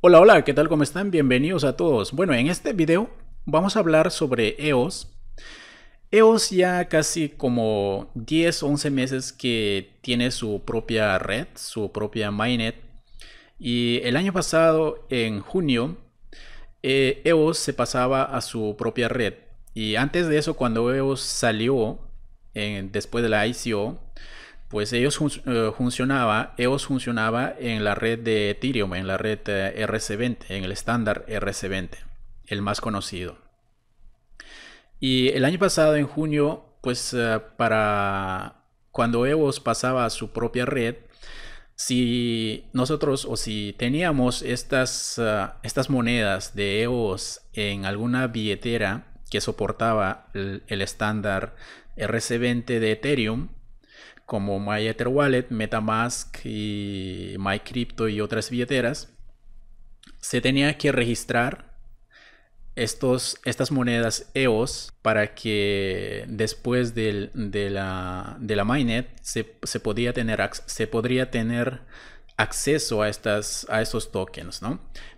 Hola, hola, ¿qué tal? ¿Cómo están? Bienvenidos a todos. Bueno, en este video vamos a hablar sobre EOS. EOS ya casi como 10, 11 meses que tiene su propia red, su propia mainnet. Y el año pasado, en junio, eh, EOS se pasaba a su propia red. Y antes de eso, cuando EOS salió, después de la ICO, pues ellos eh, funcionaba, EOS funcionaba en la red de Ethereum, en la red eh, RC20, en el estándar RC20, el más conocido. Y el año pasado, en junio, pues eh, para cuando EOS pasaba a su propia red, si nosotros o si teníamos estas, estas monedas de EOS en alguna billetera que soportaba el estándar RC20 de Ethereum, como MyEtherWallet, MetaMask y MyCrypto y otras billeteras, se tenía que registrar estos, estas monedas EOS para que después de, la, de, la, se, se, podía tener, se podría tener acceso a, estas, a estos tokens,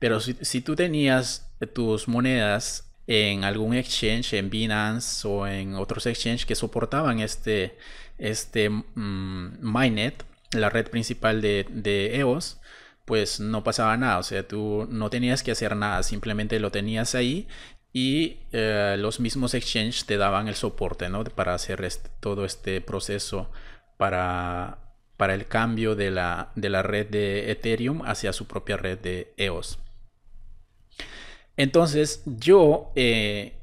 Pero si, si tú tenías tus monedas en algún exchange, en Binance o en otros exchanges que soportaban este, este mm, la red principal de, de EOS, pues no pasaba nada, o sea, tú no tenías que hacer nada, simplemente lo tenías ahí y eh, los mismos exchanges te daban el soporte para hacer todo este proceso para, para el cambio de la red de Ethereum hacia su propia red de EOS. Entonces, yo, eh,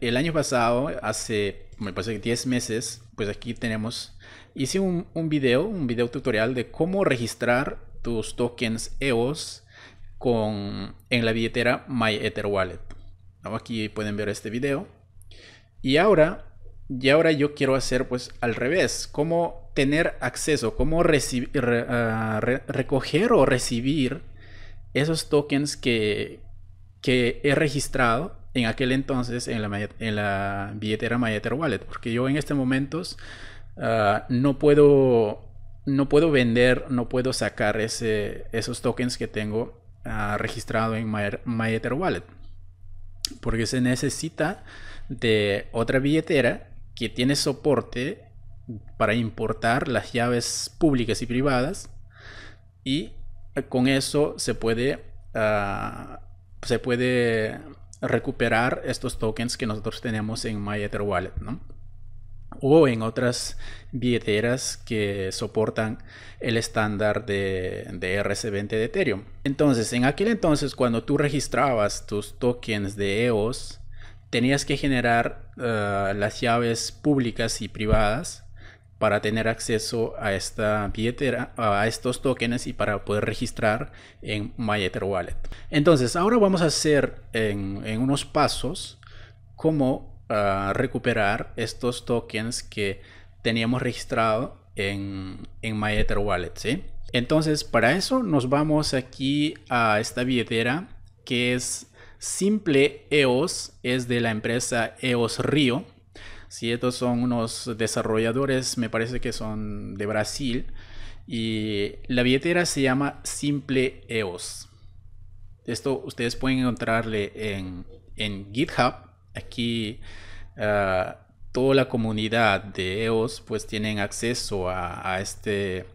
el, año pasado, hace, me 10 meses, pues aquí tenemos, hice un, video, un video tutorial de cómo registrar tus tokens EOS con, en la billetera MyEtherWallet. Aquí pueden ver este video. Y ahora, ahora yo quiero hacer pues al revés, cómo tener acceso, cómo ah, recoger o recibir esos tokens que, que he registrado en aquel entonces en la, en la billetera MyEtherWallet Wallet, porque yo en este momento ah, no puedo no puedo vender, no puedo sacar esos tokens que tengo ah, registrado en MyEtherWallet Wallet, porque se necesita de otra billetera que tiene soporte para importar las llaves públicas y privadas y con eso se puede ah, se puede recuperar estos tokens que nosotros tenemos en MyEtherWallet O en otras billeteras que soportan el estándar de, de, RC20 de Ethereum. Entonces, en aquel entonces, cuando tú registrabas tus tokens de EOS, tenías que generar eh, las llaves públicas y privadas para tener acceso a esta billetera, a estos tokens y para poder registrar en MyEtherWallet. Entonces, ahora vamos a hacer en, unos pasos cómo ah, recuperar estos tokens que teníamos registrado en, MyEtherWallet. Entonces, para eso nos vamos aquí a esta billetera que es Simple EOS, es de la empresa EOS RIO si estos son unos desarrolladores, me parece que son de Brasil. Y la billetera se llama Simple EOS. Esto ustedes pueden encontrarle en, GitHub. Aquí ah, toda la comunidad de EOS pues tienen acceso a, este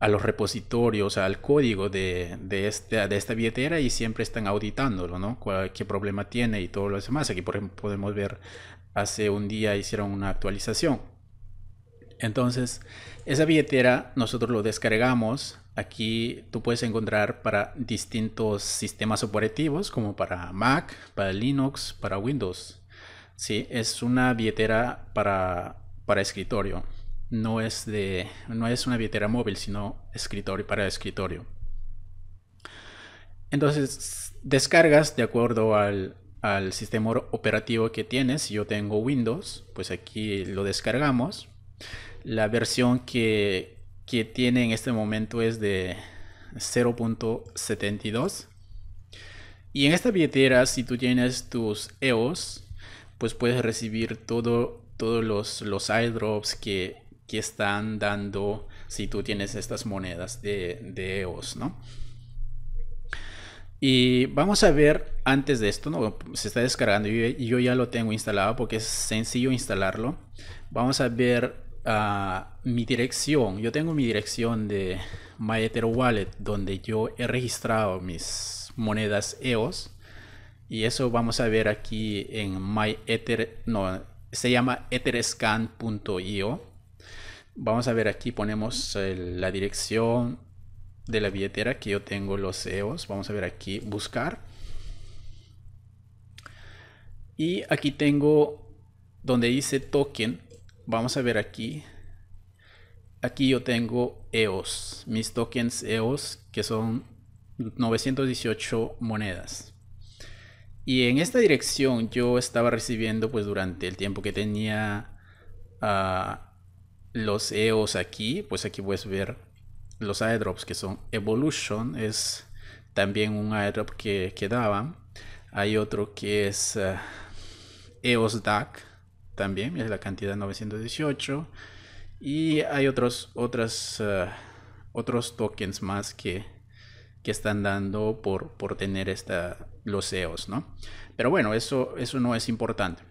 a los repositorios, al código de, de, este, esta billetera y siempre están auditándolo, ¿no? ¿Qué problema tiene y todo lo demás? Aquí, por ejemplo, podemos ver hace un día hicieron una actualización. Entonces, esa billetera nosotros lo descargamos. Aquí tú puedes encontrar para distintos sistemas operativos, como para Mac, para Linux, para Windows. si es una billetera para, para escritorio. No es, de, no es una billetera móvil, sino escritorio, para escritorio. Entonces, descargas de acuerdo al al sistema operativo que tienes. Si yo tengo Windows, pues aquí lo descargamos. La versión que, tiene en este momento es de 0.72. Y en esta billetera, si tú tienes tus EOS, pues puedes recibir todo, todos los, los airdrops que, que están dando si tú tienes estas monedas de, de EOS, ¿no? Y vamos a ver antes de esto, se está descargando y yo, ya lo tengo instalado porque es sencillo instalarlo. Vamos a ver ah, mi dirección. Yo tengo mi dirección de myetherwallet donde yo he registrado mis monedas EOS. Y eso vamos a ver aquí en MyEther, no, se llama etherscan.io. Vamos a ver aquí, ponemos la dirección de la billetera que yo tengo los EOS. Vamos a ver aquí, buscar y aquí tengo donde dice token. Vamos a ver aquí. Aquí yo tengo EOS, mis tokens EOS, que son 918 monedas. Y en esta dirección yo estaba recibiendo pues durante el tiempo que tenía ah, los EOS aquí, pues aquí puedes ver los airdrops que son Evolution, es también un airdrop que, que Hay otro que es ah, EOS DAC, también, es la cantidad 918. Y hay otros, otras, eh, otros tokens más que, que están dando por, por tener esta, los EOS, ¿no? Pero bueno, eso, eso no es importante.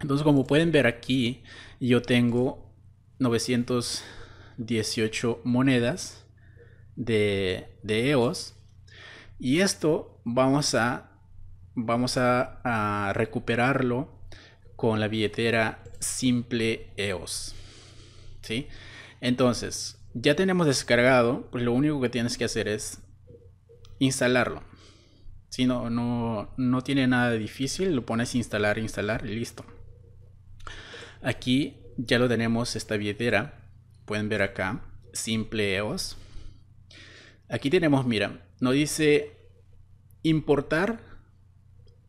Entonces, como pueden ver aquí, yo tengo 918 monedas de, de EOS. Y esto vamos a vamos a, recuperarlo con la billetera simple EOS. ¿Sí? Entonces, ya tenemos descargado, pues lo único que tienes que hacer es instalarlo. Si no, no, no tiene nada de difícil, lo pones instalar, instalar y listo. Aquí ya lo tenemos esta billetera, pueden ver acá, simple EOS. Aquí tenemos, mira, nos dice importar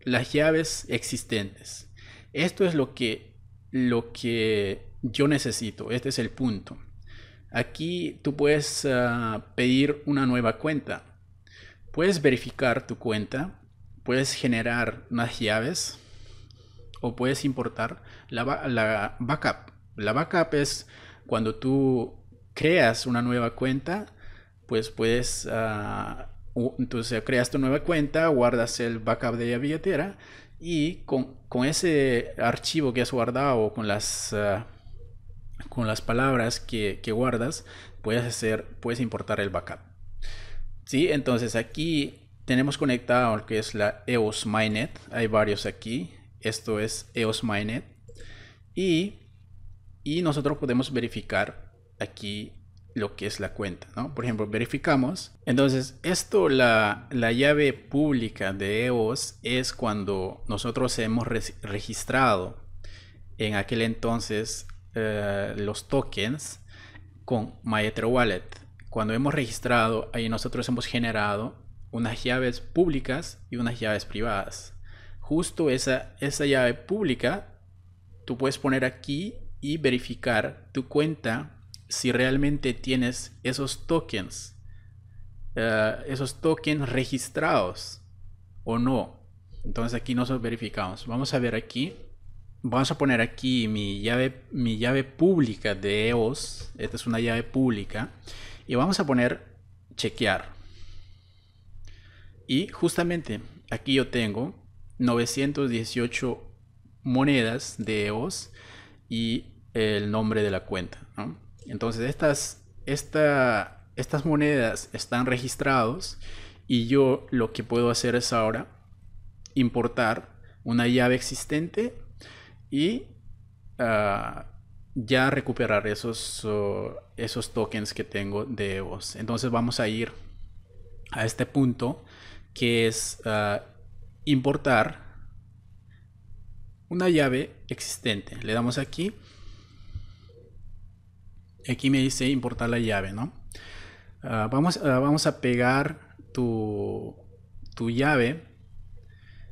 las llaves existentes. Esto es lo que, lo que yo necesito, este es el punto. Aquí tú puedes ah, pedir una nueva cuenta. Puedes verificar tu cuenta, puedes generar más llaves o puedes importar la, la backup. La backup es cuando tú creas una nueva cuenta, pues puedes ah, entonces creas tu nueva cuenta, guardas el backup de la billetera y con, ese archivo que has guardado, con las, ah, con las palabras que, guardas, puedes, hacer, puedes importar el backup. ¿Sí? Entonces aquí tenemos conectado lo que es la EOS MyNet, Hay varios aquí. Esto es EOS MyNet Y, y nosotros podemos verificar aquí lo que es la cuenta, ¿no? Por ejemplo, verificamos. Entonces, esto, la, la llave pública de EOS es cuando nosotros hemos registrado en aquel entonces eh, los tokens con MyEtherWallet. Wallet. Cuando hemos registrado, ahí nosotros hemos generado unas llaves públicas y unas llaves privadas. Justo esa, esa llave pública, tú puedes poner aquí y verificar tu cuenta si realmente tienes esos tokens, eh, esos tokens registrados o no. Entonces aquí nosotros verificamos. Vamos a ver aquí. Vamos a poner aquí mi llave, mi llave pública de EOS. Esta es una llave pública. Y vamos a poner chequear. Y justamente aquí yo tengo 918 monedas de EOS y el nombre de la cuenta. Entonces estas, estas monedas están registradas y yo lo que puedo hacer es ahora importar una llave existente y ah, ya recuperar esos, tokens que tengo de EOS. Entonces vamos a ir a este punto que es ah, importar una llave existente. Le damos aquí aquí me dice importar la llave, ¿no? Ah, vamos, ah, vamos a pegar tu, llave,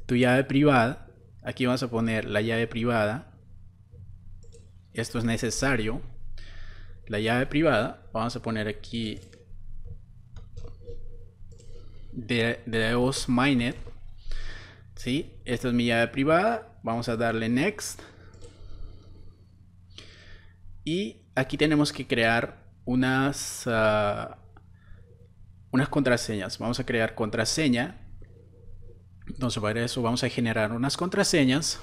tu llave privada. Aquí vamos a poner la llave privada. Esto es necesario. La llave privada, vamos a poner aquí de, de os Mainnet. ¿Sí? Esta es mi llave privada. Vamos a darle Next. Y aquí tenemos que crear unas, ah, unas contraseñas. Vamos a crear contraseña. Entonces para eso vamos a generar unas contraseñas.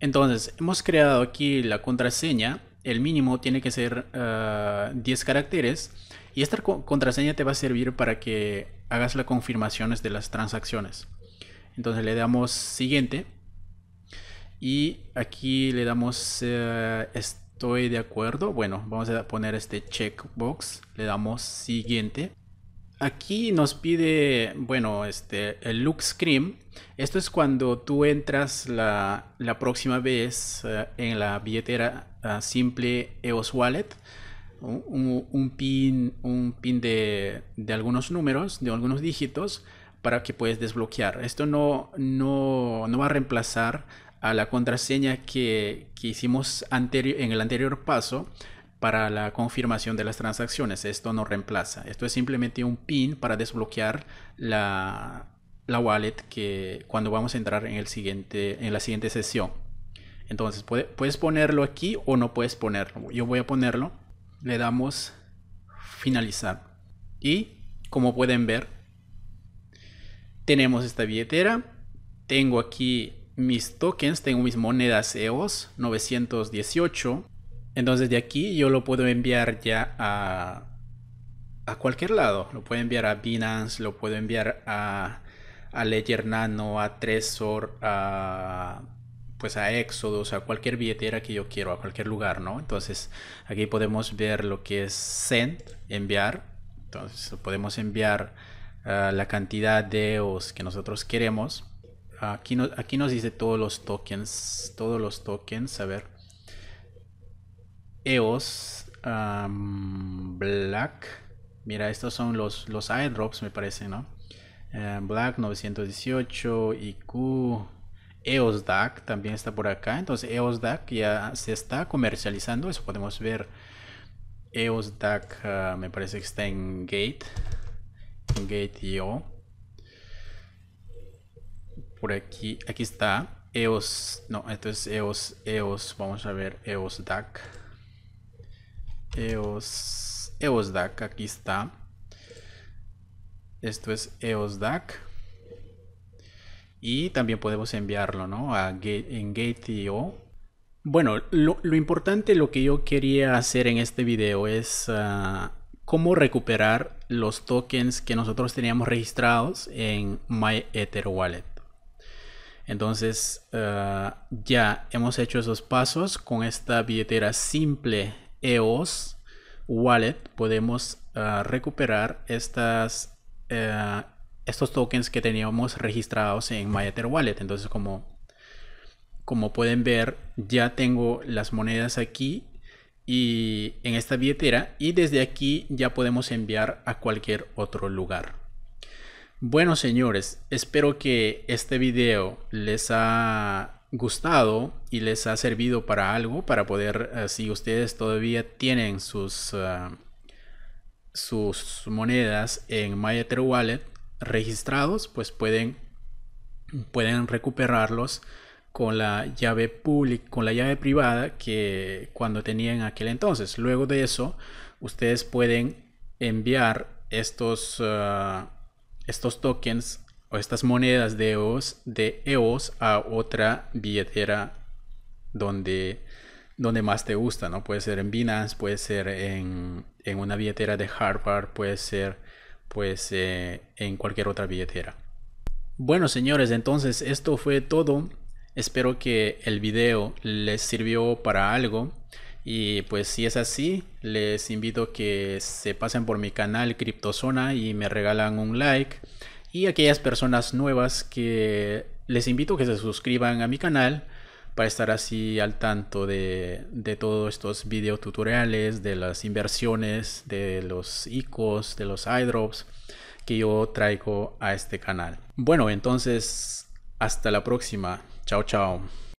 Entonces hemos creado aquí la contraseña. El mínimo tiene que ser 10 ah, caracteres. Y esta contraseña te va a servir para que hagas las confirmaciones de las transacciones. Entonces le damos siguiente. Y aquí le damos eh, estoy de acuerdo. Bueno, vamos a poner este checkbox. Le damos siguiente. Aquí nos pide, bueno, este, el look screen. Esto es cuando tú entras la, próxima vez eh, en la billetera eh, simple EOS Wallet. Un, pin, un pin de, de, algunos números, de algunos dígitos, para que puedes desbloquear. Esto no, no, no va a reemplazar a la contraseña que, que hicimos en el anterior paso para la confirmación de las transacciones. Esto no reemplaza. Esto es simplemente un pin para desbloquear la, wallet que cuando vamos a entrar en, el siguiente, en la siguiente sesión. Entonces puedes ponerlo aquí o no puedes ponerlo. Yo voy a ponerlo. Le damos finalizar. Y como pueden ver, tenemos esta billetera. Tengo aquí mis tokens, tengo mis monedas EOS 918. Entonces de aquí yo lo puedo enviar ya a, a cualquier lado. Lo puedo enviar a Binance, lo puedo enviar a, a Ledger Nano, a tresor a pues a Exodus, a cualquier billetera que yo quiero, a cualquier lugar, ¿no? Entonces aquí podemos ver lo que es send, enviar. Entonces podemos enviar ah, la cantidad de EOS que nosotros queremos Aquí, nos dice todos los tokens. Todos los tokens. A ver. EOS. Black. Mira, estos son los, los airdrops, me parece, ¿no? Em, Black 918. IQ. EOSDAC también está por acá. Entonces DAC ya se está comercializando. Eso podemos ver. EOSDAC ah, me parece que está en Gate. Gate.io por aquí, aquí está EOS, no, esto es EOS, EOS, vamos a ver EOS DAC. EOS, EOS DAC, aquí está. Esto es EOS DAC. Y también podemos enviarlo, en Gate.io. Bueno, lo, importante, lo que yo quería hacer en este video es ah, cómo recuperar los tokens que nosotros teníamos registrados en MyEtherWallet entonces eh, ya hemos hecho esos pasos con esta billetera simple EOS Wallet. Podemos eh, recuperar estas, eh, estos tokens que teníamos registrados en MyEther Wallet. Entonces como, como pueden ver ya tengo las monedas aquí y en esta billetera y desde aquí ya podemos enviar a cualquier otro lugar. Bueno señores, espero que este video les ha gustado y les ha servido para algo, para poder, eh, si ustedes todavía tienen sus, eh, sus monedas en MyEtherWallet registrados, pues pueden, pueden recuperarlos con la llave pública, con la llave privada que cuando tenían en aquel entonces. Luego de eso, ustedes pueden enviar estos eh, estos tokens o estas monedas de EOS, de EOS a otra billetera donde, donde más te gusta, ¿no? Puede ser en Binance, puede ser en, una billetera de Harvard, puede ser pues eh, en cualquier otra billetera. Bueno señores, entonces esto fue todo. Espero que el video les sirvió para algo. Y pues si es así, les invito que se pasen por mi canal CryptoZona y me regalan un like. Y aquellas personas nuevas que les invito que se suscriban a mi canal para estar así al tanto de, de todos estos videotutoriales, de las inversiones, de los ICOs, de los iDrops que yo traigo a este canal. Bueno, entonces hasta la próxima. Chao, chao.